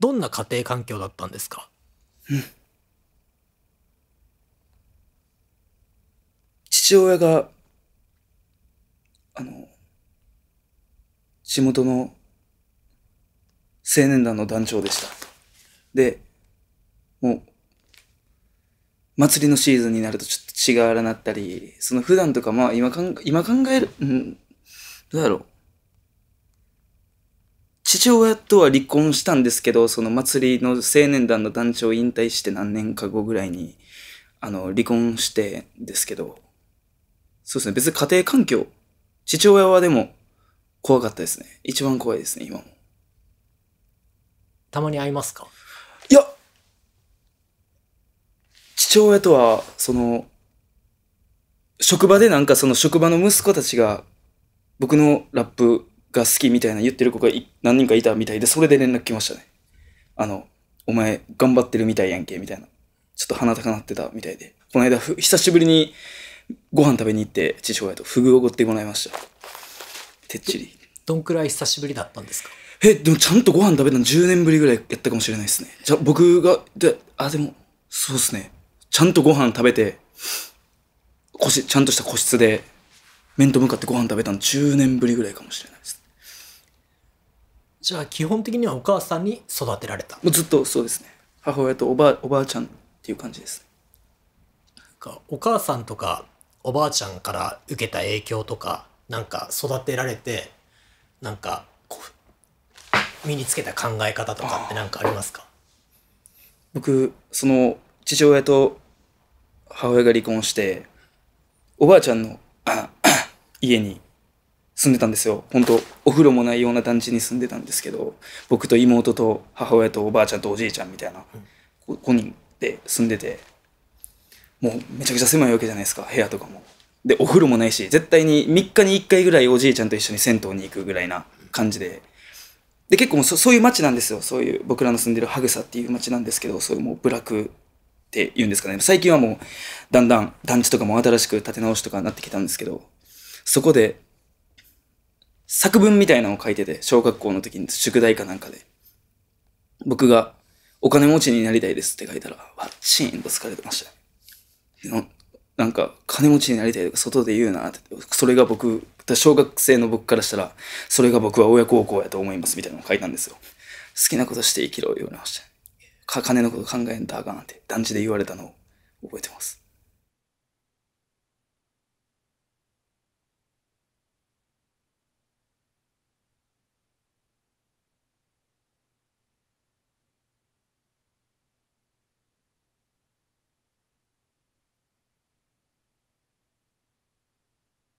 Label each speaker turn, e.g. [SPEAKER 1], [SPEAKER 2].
[SPEAKER 1] どんな家庭環境だったんですか、うん、父親が、あの、地元の青年団の団長でした。で、もう、祭りのシーズンになるとちょっと血がらなったり、その普段とかまあ今かん、今考える、うん、どうだろう。父親とは離婚したんですけど、その祭りの青年団の団長を引退して何年か後ぐらいに、あの、離婚してですけど、そうですね、別に家庭環境、父親はでも怖かったですね。一番怖いですね、今も。たまに会いますかいや父親とは、その、職場でなんかその職場の息子たちが僕のラップが好きみたいな言ってる子が何人かいたみたいで、それで連絡来ましたね。あの、お前頑張ってるみたいやんけ、みたいな。ちょっと鼻高なってたみたいで。この間、久しぶりにご飯食べに行って、父親とフグをごってもらいました。てっちり。どんくらい久しぶりだったんですかえ、でもちゃんとご飯食べたの10年ぶりぐらいやったかもしれないですね。じゃ、僕が、で、あ、でも、そうですね。ちゃんとご飯食べて、腰、ちゃんとした個室で、面と向かってご飯食べたの10年ぶりぐらいかもしれないです。じゃあ基本的にはお母さんに育てられたもうずっとそうですね母親とおばおばあちゃんっていう感じですかお母さんとかおばあちゃんから受けた影響とかなんか育てられてなんか身につけた考え方とかって何かありますか僕その父親と母親が離婚しておばあちゃんの家に住んでたんですよ本当お風呂もないような団地に住んでたんですけど僕と妹と母親とおばあちゃんとおじいちゃんみたいな5人で住んでてもうめちゃくちゃ狭いわけじゃないですか部屋とかも。でお風呂もないし絶対に3日に1回ぐらいおじいちゃんと一緒に銭湯に行くぐらいな感じで。で結構もうそういう街なんですよそういう僕らの住んでるハグサっていう街なんですけどそういうもう部落っていうんですかね最近はもうだんだん団地とかも新しく建て直しとかになってきたんですけどそこで作文みたいなのを書いてて、小学校の時に宿題かなんかで。僕が、お金持ちになりたいですって書いたら、わっちーんと疲れてました。ななんか、金持ちになりたいとか外で言うなって。それが僕、小学生の僕からしたら、それが僕は親孝行やと思いますみたいなのを書いたんですよ。好きなことして生きろ言われました。か、金のこと考えんとあかんって、団地で言われたのを覚えてます。